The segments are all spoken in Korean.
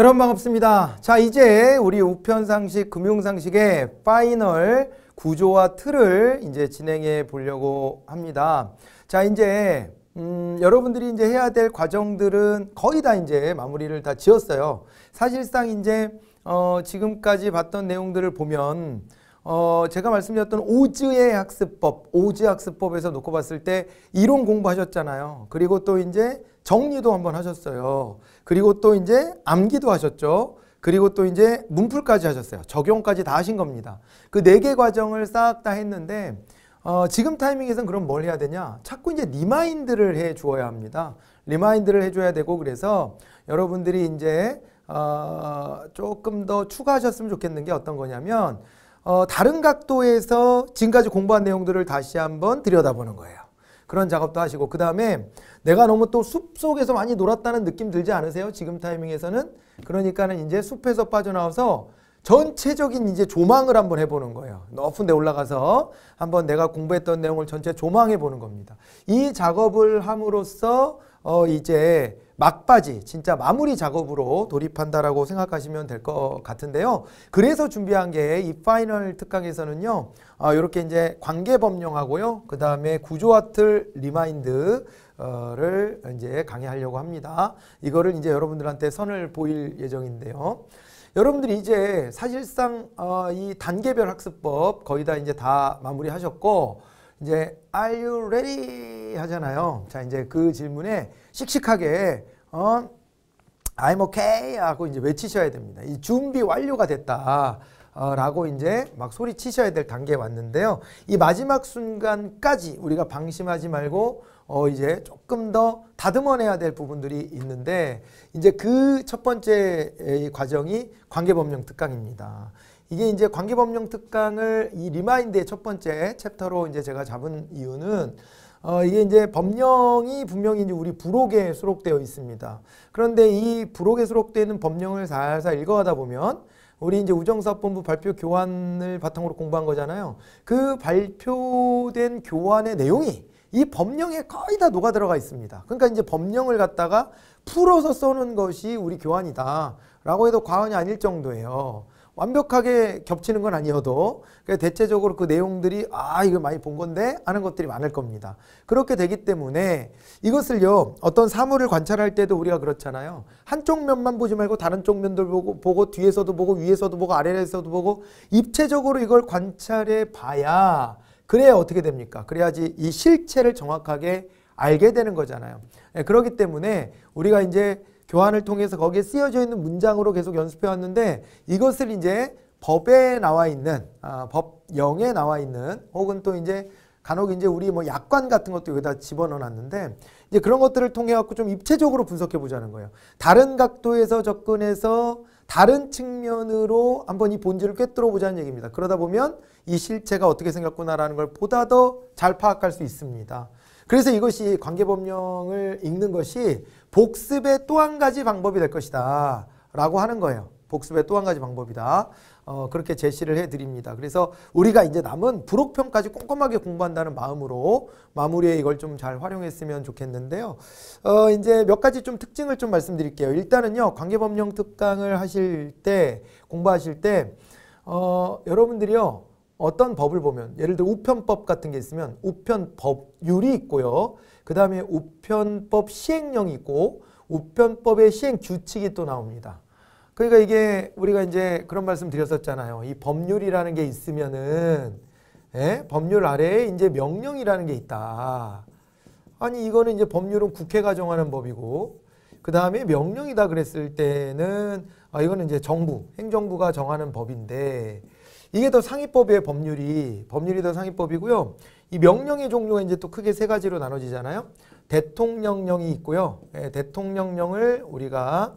여러분 반갑습니다. 자 이제 우리 우편상식, 금융상식의 파이널 구조와 틀을 이제 진행해 보려고 합니다. 자 이제 음, 여러분들이 이제 해야 될 과정들은 거의 다 이제 마무리를 다 지었어요. 사실상 이제 어, 지금까지 봤던 내용들을 보면 어, 제가 말씀드렸던 오즈의 학습법, 오즈 학습법에서 놓고 봤을 때 이론 공부하셨잖아요. 그리고 또 이제 정리도 한번 하셨어요. 그리고 또 이제 암기도 하셨죠. 그리고 또 이제 문풀까지 하셨어요. 적용까지 다 하신 겁니다. 그 네 개 과정을 싹 다 했는데 어, 지금 타이밍에선 그럼 뭘 해야 되냐? 자꾸 이제 리마인드를 해 주어야 합니다. 리마인드를 해 줘야 되고 그래서 여러분들이 이제 어, 조금 더 추가하셨으면 좋겠는 게 어떤 거냐면 어, 다른 각도에서 지금까지 공부한 내용들을 다시 한번 들여다보는 거예요. 그런 작업도 하시고 그 다음에 내가 너무 또 숲속에서 많이 놀았다는 느낌 들지 않으세요? 지금 타이밍에서는 그러니까는 이제 숲에서 빠져나와서 전체적인 이제 조망을 한번 해보는 거예요. 높은 데 올라가서 한번 내가 공부했던 내용을 전체 조망해 보는 겁니다. 이 작업을 함으로써 어 이제 막바지 진짜 마무리 작업으로 돌입한다라고 생각하시면 될 것 같은데요. 그래서 준비한 게 이 파이널 특강에서는요. 어, 이렇게 이제 관계법령하고요. 그 다음에 구조화틀 리마인드 어, 를 이제 강의하려고 합니다. 이거를 이제 여러분들한테 선을 보일 예정인데요. 여러분들이 이제 사실상 어, 이 단계별 학습법 거의 다 이제 다 마무리하셨고 이제 Are you ready 하잖아요. 자 이제 그 질문에 씩씩하게 어 I'm okay 하고 이제 외치셔야 됩니다. 이 준비 완료가 됐다. 어, 라고 이제 막 소리치셔야 될 단계에 왔는데요. 이 마지막 순간까지 우리가 방심하지 말고 어, 이제 조금 더 다듬어내야 될 부분들이 있는데 이제 그 첫 번째 과정이 관계법령 특강입니다. 이게 이제 관계법령 특강을 이 리마인드의 첫 번째 챕터로 이제 제가 잡은 이유는 어, 이게 이제 법령이 분명히 이제 우리 부록에 수록되어 있습니다. 그런데 이 부록에 수록되는 법령을 살살 읽어가다 보면 우리 이제 우정사업본부 발표 교환을 바탕으로 공부한 거잖아요. 그 발표된 교환의 내용이 이 법령에 거의 다 녹아 들어가 있습니다. 그러니까 이제 법령을 갖다가 풀어서 써는 것이 우리 교환이다. 라고 해도 과언이 아닐 정도예요. 완벽하게 겹치는 건 아니어도 그러니까 대체적으로 그 내용들이 아 이거 많이 본 건데 하는 것들이 많을 겁니다. 그렇게 되기 때문에 이것을요 어떤 사물을 관찰할 때도 우리가 그렇잖아요. 한쪽 면만 보지 말고 다른 쪽 면들 보고 보고 뒤에서도 보고 위에서도 보고 아래에서도 보고 입체적으로 이걸 관찰해 봐야 그래야 어떻게 됩니까? 그래야지 이 실체를 정확하게 알게 되는 거잖아요. 예, 그렇기 때문에 우리가 이제 교환을 통해서 거기에 쓰여져 있는 문장으로 계속 연습해 왔는데 이것을 이제 법에 나와 있는 아, 법령에 나와 있는 혹은 또 이제 간혹 이제 우리 뭐 약관 같은 것도 여기다 집어넣어 놨는데 이제 그런 것들을 통해 갖고 좀 입체적으로 분석해 보자는 거예요. 다른 각도에서 접근해서 다른 측면으로 한번 이 본질을 꿰뚫어 보자는 얘기입니다. 그러다 보면 이 실체가 어떻게 생겼구나라는 걸 보다 더 잘 파악할 수 있습니다. 그래서 이것이 관계법령을 읽는 것이 복습의 또 한 가지 방법이 될 것이다 라고 하는 거예요. 복습의 또 한 가지 방법이다. 어, 그렇게 제시를 해드립니다. 그래서 우리가 이제 남은 불혹평까지 꼼꼼하게 공부한다는 마음으로 마무리에 이걸 좀 잘 활용했으면 좋겠는데요. 어, 이제 몇 가지 좀 특징을 좀 말씀드릴게요. 일단은요, 관계법령 특강을 하실 때, 공부하실 때, 어, 여러분들이요, 어떤 법을 보면 예를 들어 우편법 같은 게 있으면 우편법률이 있고요. 그 다음에 우편법 시행령이 있고 우편법의 시행 규칙이 또 나옵니다. 그러니까 이게 우리가 이제 그런 말씀 드렸었잖아요. 이 법률이라는 게 있으면은 예? 법률 아래에 이제 명령이라는 게 있다. 아니 이거는 이제 법률은 국회가 정하는 법이고 그 다음에 명령이다 그랬을 때는 아 이거는 이제 정부 행정부가 정하는 법인데 이게 더 상위법의 법률이 법률이 더 상위법이고요. 이 명령의 종류가 이제 또 크게 세 가지로 나눠지잖아요. 대통령령이 있고요. 예, 대통령령을 우리가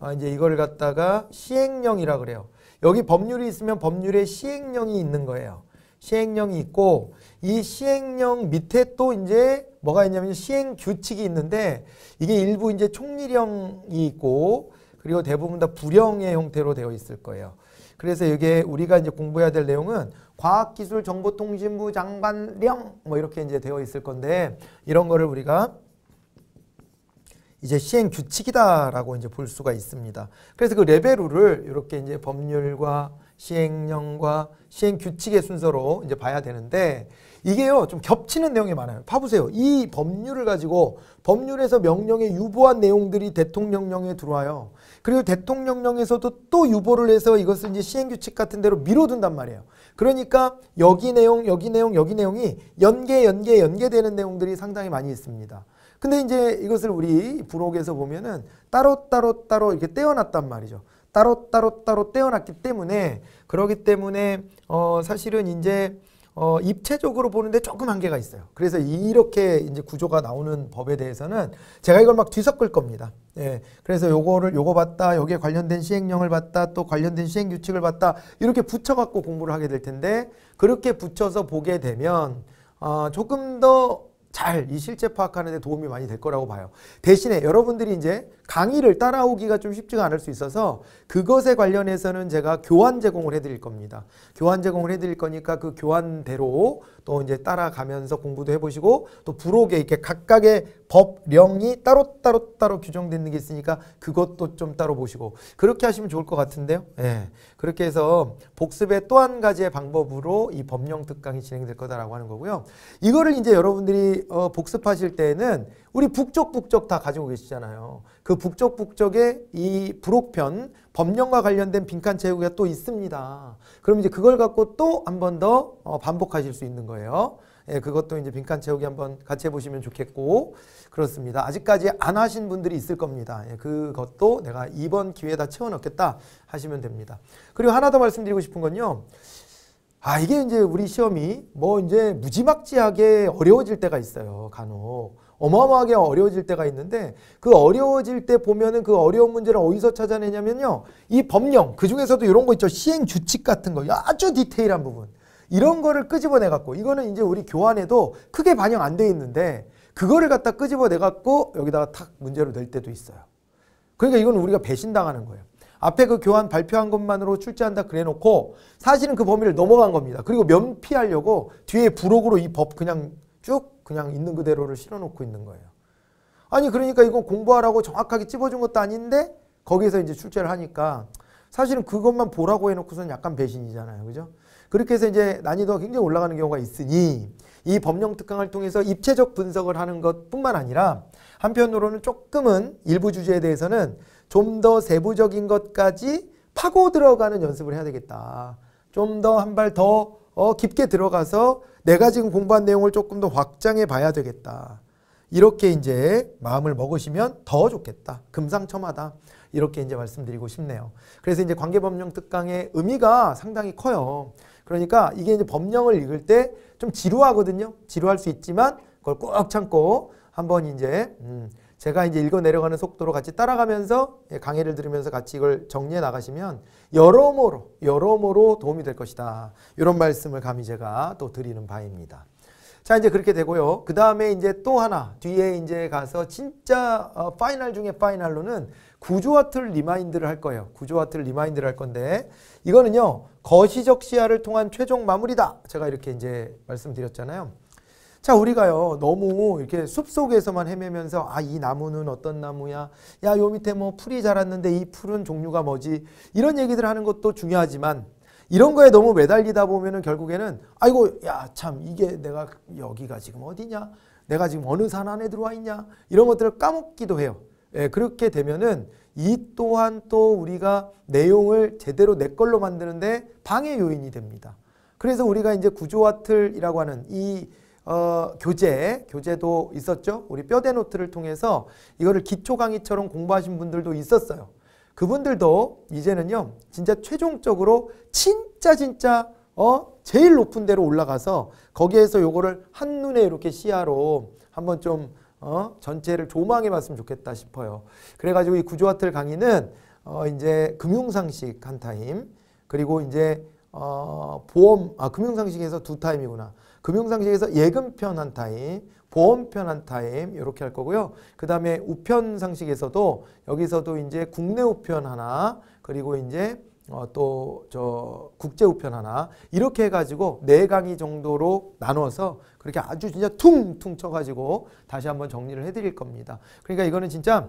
아, 이제 이걸 갖다가 시행령이라 그래요. 여기 법률이 있으면 법률에 시행령이 있는 거예요. 시행령이 있고 이 시행령 밑에 또 이제 뭐가 있냐면 시행 규칙이 있는데 이게 일부 이제 총리령이 있고 그리고 대부분 다 불령의 형태로 되어 있을 거예요. 그래서 이게 우리가 이제 공부해야 될 내용은 과학기술정보통신부 장관령 뭐 이렇게 이제 되어 있을 건데 이런 거를 우리가 이제 시행 규칙이다라고 이제 볼 수가 있습니다. 그래서 그 레벨을 이렇게 이제 법률과 시행령과 시행 규칙의 순서로 이제 봐야 되는데 이게요 좀 겹치는 내용이 많아요. 봐보세요이 법률을 가지고 법률에서 명령에 유보한 내용들이 대통령령에 들어와요. 그리고 대통령령에서도 또 유보를 해서 이것을 이제 시행규칙 같은 대로 밀어둔단 말이에요. 그러니까 여기 내용, 여기 내용, 여기 내용이 연계, 연계, 연계되는 내용들이 상당히 많이 있습니다. 근데 이제 이것을 우리 부록에서 보면은 따로 따로 따로 이렇게 떼어놨단 말이죠. 따로 따로 따로 떼어놨기 때문에 그러기 때문에 어 사실은 이제 어, 입체적으로 보는데 조금 한계가 있어요. 그래서 이렇게 이제 구조가 나오는 법에 대해서는 제가 이걸 막 뒤섞을 겁니다. 예. 그래서 요거를 요거 봤다. 여기에 관련된 시행령을 봤다. 또 관련된 시행 규칙을 봤다. 이렇게 붙여 갖고 공부를 하게 될 텐데 그렇게 붙여서 보게 되면 어, 조금 더 잘이 실제 파악하는 데 도움이 많이 될 거라고 봐요. 대신에 여러분들이 이제 강의를 따라오기가 좀 쉽지가 않을 수 있어서 그것에 관련해서는 제가 교환 제공을 해드릴 겁니다. 교환 제공을 해드릴 거니까 그 교환대로 또 이제 따라가면서 공부도 해보시고 또 부록에 이렇게 각각의 법령이 따로 따로 따로 규정되는 게 있으니까 그것도 좀 따로 보시고 그렇게 하시면 좋을 것 같은데요. 예. 그렇게 해서 복습의 또 한 가지의 방법으로 이 법령 특강이 진행될 거다라고 하는 거고요. 이거를 이제 여러분들이 어, 복습하실 때는 우리 북적북적 다 가지고 계시잖아요. 그 북적북적의 이 부록편 법령과 관련된 빈칸 채우기가 또 있습니다. 그럼 이제 그걸 갖고 또 한 번더 어, 반복하실 수 있는 거예요. 예, 그것도 이제 빈칸 채우기 한번 같이 해보시면 좋겠고 그렇습니다. 아직까지 안 하신 분들이 있을 겁니다. 예, 그것도 내가 이번 기회에다 채워넣겠다 하시면 됩니다. 그리고 하나 더 말씀드리고 싶은 건요. 아 이게 이제 우리 시험이 뭐 이제 무지막지하게 어려워질 때가 있어요. 간혹. 어마어마하게 어려워질 때가 있는데 그 어려워질 때 보면은 그 어려운 문제를 어디서 찾아내냐면요. 이 법령 그 중에서도 이런 거 있죠. 시행 규칙 같은 거 아주 디테일한 부분. 이런 거를 끄집어내 갖고 이거는 이제 우리 교환에도 크게 반영 안 돼 있는데 그거를 갖다 끄집어내 갖고 여기다가 탁 문제로 낼 때도 있어요. 그러니까 이건 우리가 배신당하는 거예요. 앞에 그 교환 발표한 것만으로 출제한다 그래놓고 사실은 그 범위를 넘어간 겁니다. 그리고 면피하려고 뒤에 부록으로 이 법 그냥 쭉 그냥 있는 그대로를 실어놓고 있는 거예요. 아니 그러니까 이건 공부하라고 정확하게 찝어준 것도 아닌데 거기서 이제 출제를 하니까 사실은 그것만 보라고 해놓고서는 약간 배신이잖아요. 그죠? 그렇게 해서 이제 난이도가 굉장히 올라가는 경우가 있으니 이 법령 특강을 통해서 입체적 분석을 하는 것뿐만 아니라 한편으로는 조금은 일부 주제에 대해서는 좀 더 세부적인 것까지 파고 들어가는 연습을 해야 되겠다. 좀 더 한 발더 어, 깊게 들어가서 내가 지금 공부한 내용을 조금 더 확장해 봐야 되겠다. 이렇게 이제 마음을 먹으시면 더 좋겠다. 금상첨화다. 이렇게 이제 말씀드리고 싶네요. 그래서 이제 관계법령 특강의 의미가 상당히 커요. 그러니까 이게 이제 법령을 읽을 때 좀 지루하거든요. 지루할 수 있지만 그걸 꼭 참고 한번 이제 음 제가 이제 읽어 내려가는 속도로 같이 따라가면서 예, 강의를 들으면서 같이 이걸 정리해 나가시면 여러모로 여러모로 도움이 될 것이다. 이런 말씀을 감히 제가 또 드리는 바입니다. 자 이제 그렇게 되고요. 그 다음에 이제 또 하나 뒤에 이제 가서 진짜 어, 파이널 중에 파이널로는 구조화틀 리마인드를 할 거예요. 구조화틀 리마인드를 할 건데 이거는요. 거시적 시야를 통한 최종 마무리다. 제가 이렇게 이제 말씀드렸잖아요. 자 우리가요 너무 이렇게 숲속에서만 헤매면서 아 이 나무는 어떤 나무야 야 요 밑에 뭐 풀이 자랐는데 이 풀은 종류가 뭐지 이런 얘기들 하는 것도 중요하지만 이런 거에 너무 매달리다 보면은 결국에는 아이고 야 참 이게 내가 여기가 지금 어디냐 내가 지금 어느 산 안에 들어와 있냐 이런 것들을 까먹기도 해요. 예, 그렇게 되면은 이 또한 또 우리가 내용을 제대로 내 걸로 만드는데 방해 요인이 됩니다. 그래서 우리가 이제 구조와 틀이라고 하는 이 어, 교재, 교재도 있었죠. 우리 뼈대 노트를 통해서 이거를 기초 강의처럼 공부하신 분들도 있었어요. 그분들도 이제는요 진짜 최종적으로 진짜 진짜 어 제일 높은 데로 올라가서 거기에서 요거를 한눈에 이렇게 시야로 한번 좀 어, 전체를 조망해 봤으면 좋겠다 싶어요. 그래가지고 이 구조화틀 강의는 어, 이제 금융상식 한 타임 그리고 이제 어, 보험 아 금융상식에서 두 타임이구나. 금융상식에서 예금편 한 타임 보험 편한 타임 이렇게 할 거고요. 그 다음에 우편 상식에서도 여기서도 이제 국내 우편 하나 그리고 이제 어, 또저 국제 우편 하나 이렇게 해가지고 네 강의 정도로 나눠서 그렇게 아주 진짜 퉁퉁 쳐가지고 다시 한번 정리를 해드릴 겁니다. 그러니까 이거는 진짜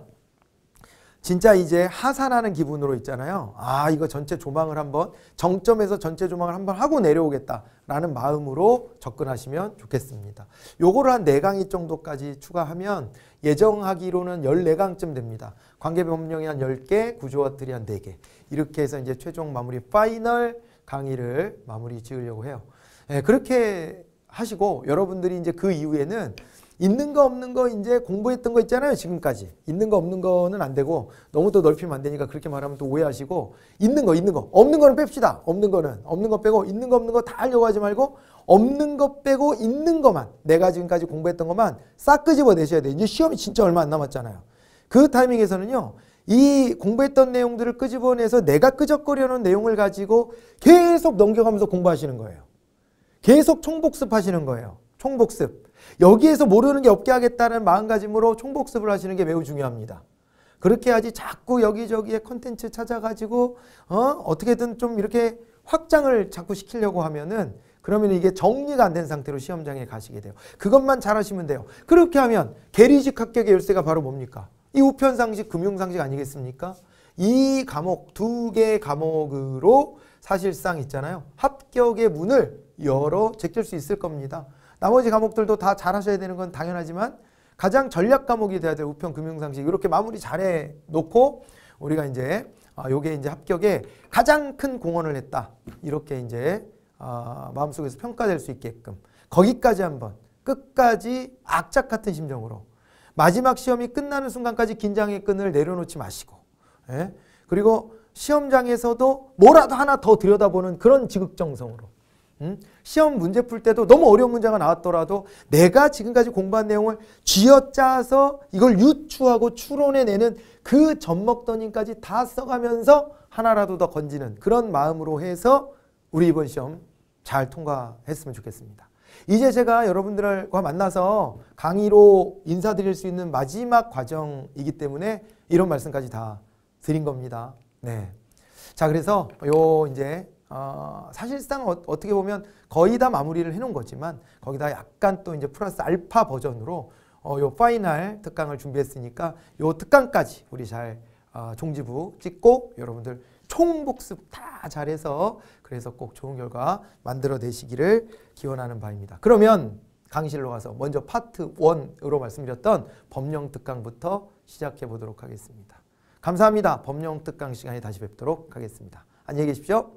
진짜 이제 하산하는 기분으로 있잖아요. 아 이거 전체 조망을 한번 정점에서 전체 조망을 한번 하고 내려오겠다라는 마음으로 접근하시면 좋겠습니다. 요거를 한4강의 정도까지 추가하면 예정하기로는 14강쯤 됩니다. 관계 법령이한 10개, 구조어들이 한 4개 이렇게 해서 이제 최종 마무리 파이널 강의를 마무리 지으려고 해요. 예, 그렇게 하시고 여러분들이 이제 그 이후에는 있는 거 없는 거 이제 공부했던 거 있잖아요. 지금까지. 있는 거 없는 거는 안 되고 너무 또 넓히면 안 되니까 그렇게 말하면 또 오해하시고 있는 거 있는 거 없는 거는 뺍시다. 없는 거는 없는 거 빼고 있는 거 없는 거 다 하려고 하지 말고 없는 거 빼고 있는 거만 내가 지금까지 공부했던 것만 싹 끄집어내셔야 돼요. 이제 시험이 진짜 얼마 안 남았잖아요. 그 타이밍에서는요. 이 공부했던 내용들을 끄집어내서 내가 끄적거려는 내용을 가지고 계속 넘겨가면서 공부하시는 거예요. 계속 총복습하시는 거예요. 총복습. 여기에서 모르는 게 없게 하겠다는 마음가짐으로 총복습을 하시는 게 매우 중요합니다. 그렇게 하지 자꾸 여기저기에 컨텐츠 찾아가지고 어? 어떻게든 좀 이렇게 확장을 자꾸 시키려고 하면은 그러면 이게 정리가 안 된 상태로 시험장에 가시게 돼요. 그것만 잘하시면 돼요. 그렇게 하면 계리직 합격의 열쇠가 바로 뭡니까? 이 우편상식, 금융상식 아니겠습니까? 이 과목, 두 개의 과목으로 사실상 있잖아요. 합격의 문을 열어 제낄 수 있을 겁니다. 나머지 과목들도 다 잘하셔야 되는 건 당연하지만 가장 전략 과목이 돼야 될 우편 금융상식 이렇게 마무리 잘해 놓고 우리가 이제 아, 요게 이제 합격에 가장 큰 공헌을 했다. 이렇게 이제 아, 마음속에서 평가될 수 있게끔 거기까지 한번 끝까지 악착 같은 심정으로 마지막 시험이 끝나는 순간까지 긴장의 끈을 내려놓지 마시고 예? 그리고 시험장에서도 뭐라도 하나 더 들여다보는 그런 지극정성으로 시험 문제 풀 때도 너무 어려운 문제가 나왔더라도 내가 지금까지 공부한 내용을 쥐어짜서 이걸 유추하고 추론해내는 그 젖먹더님까지 다 써가면서 하나라도 더 건지는 그런 마음으로 해서 우리 이번 시험 잘 통과했으면 좋겠습니다. 이제 제가 여러분들과 만나서 강의로 인사드릴 수 있는 마지막 과정이기 때문에 이런 말씀까지 다 드린 겁니다. 네. 자, 그래서 요 이제 어, 사실상 어, 떻게 보면 거의 다 마무리를 해놓은 거지만 거기다 약간 또 이제 플러스 알파 버전으로 어, 요 파이널 특강을 준비했으니까 요 특강까지 우리 잘 어, 종지부 찍고 여러분들 총복습 다 잘해서 그래서 꼭 좋은 결과 만들어내시기를 기원하는 바입니다. 그러면 강실로 가서 먼저 파트 1으로 말씀드렸던 법령 특강부터 시작해 보도록 하겠습니다. 감사합니다. 법령 특강 시간에 다시 뵙도록 하겠습니다. 안녕히 계십시오.